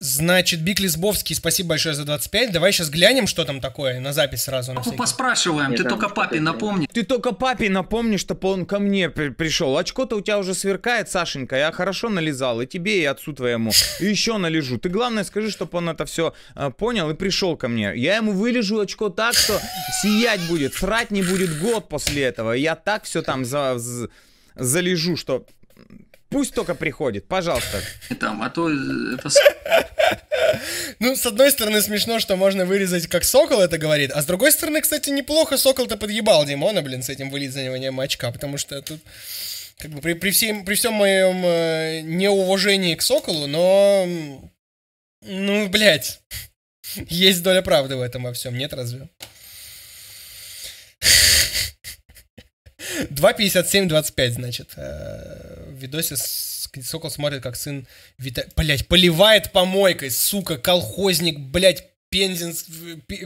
Значит, Бик Лисбовский, спасибо большое за 25. Давай сейчас глянем, что там такое, на запись сразу. Папу поспрашиваем, ты только папе напомни. Ты только папе напомни, чтобы он ко мне пришел. Очко-то у тебя уже сверкает, Сашенька, я хорошо нализал, и тебе, и отцу твоему. И еще належу. Ты главное скажи, чтобы он это все э, понял и пришел ко мне. Я ему вылежу очко так, что сиять будет, срать не будет год после этого. Я так все там за, залежу, что Пусть только приходит, пожалуйста. Там, а то это... Ну, с одной стороны, смешно, что можно вырезать, как Сокол это говорит, а с другой стороны, кстати, неплохо Сокол-то подъебал Димона, блин, с этим вылизыванием очка, потому что тут как бы при, при, всем, при всем моем э, неуважении к Соколу, но... Ну, блядь. Есть доля правды в этом во всем, нет разве? 2.57.25, значит. Э, видосе Сокол смотрит, как сын Вита... Блять, поливает помойкой, сука, колхозник, блять, Пензенс,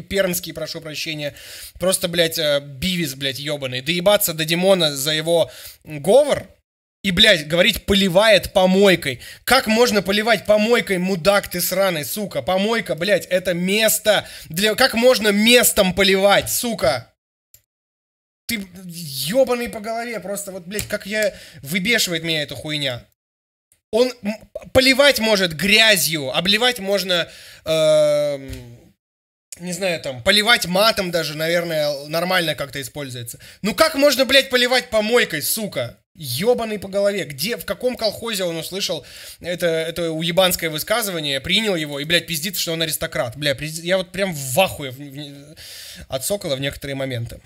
Пермский, прошу прощения. Просто, блядь, э, Бивис, блядь, ебаный. Доебаться до Димона за его говор, и, блядь, говорить поливает помойкой. Как можно поливать помойкой, мудак ты сраный, сука? Помойка, блядь, это место. Для... Как можно местом поливать, сука? ты ебаный по голове, просто вот, блядь, как я... Выбешивает меня эта хуйня. Он поливать может грязью, обливать можно... Э, не знаю, там, поливать матом даже, наверное, нормально как-то используется. Ну как можно, блядь, поливать помойкой, сука? Ёбаный по голове. Где, в каком колхозе он услышал это, это уебанское высказывание, принял его и, блядь, пиздит, что он аристократ. Бля, я вот прям в ахуе от Сокола в некоторые моменты.